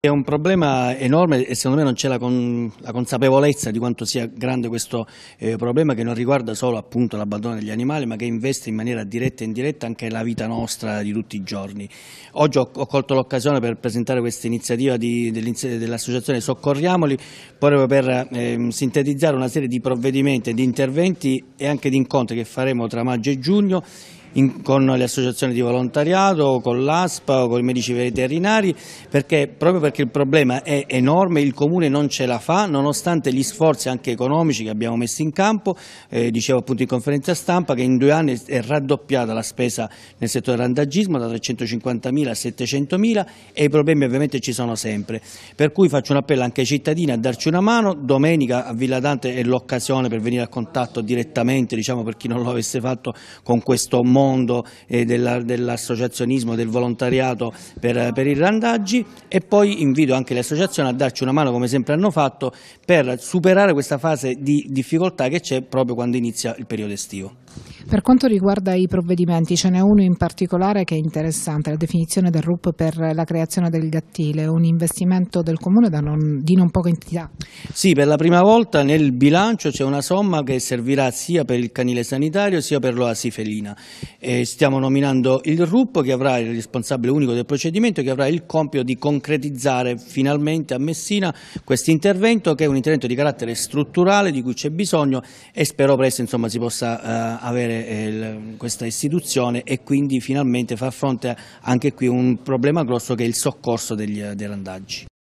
È un problema enorme e secondo me non c'è la, con, la, consapevolezza di quanto sia grande questo eh, problema che non riguarda solo l'abbandono degli animali ma che investe in maniera diretta e indiretta anche la vita nostra di tutti i giorni. Oggi ho, ho colto l'occasione per presentare questa iniziativa dell'associazione dell Soccorriamoli proprio per eh, sintetizzare una serie di provvedimenti, di interventi e anche di incontri che faremo tra maggio e giugno in, con le associazioni di volontariato, con l'ASPA, con i medici veterinari, perché, proprio perché il problema è enorme, il Comune non ce la fa, nonostante gli sforzi anche economici che abbiamo messo in campo, eh, dicevo appunto in conferenza stampa che in due anni è raddoppiata la spesa nel settore randagismo da 350.000 a 700.000 e i problemi ovviamente ci sono sempre. Per cui faccio un appello anche ai cittadini a darci una mano, domenica a Villa Dante è l'occasione per venire a contatto direttamente, diciamo per chi non lo avesse fatto, con questo mondo mondo eh, dell'associazionismo, dell del volontariato per, per, i randaggi e poi invito anche le associazioni a darci una mano come sempre hanno fatto per superare questa fase di difficoltà che c'è proprio quando inizia il periodo estivo. Per quanto riguarda i provvedimenti, ce n'è uno in particolare che è interessante, la definizione del RUP per la creazione del gattile, un investimento del Comune non, di non poca entità. Sì, per la prima volta nel bilancio c'è una somma che servirà sia per il canile sanitario sia per l'oasi felina. Eh, stiamo nominando il RUP che avrà il responsabile unico del procedimento che avrà il compito di concretizzare finalmente a Messina questo intervento che è un intervento di carattere strutturale di cui c'è bisogno e spero presto insomma, si possa eh, avere eh, questa istituzione e quindi finalmente far fronte anche qui a un problema grosso che è il soccorso degli, dei randaggi.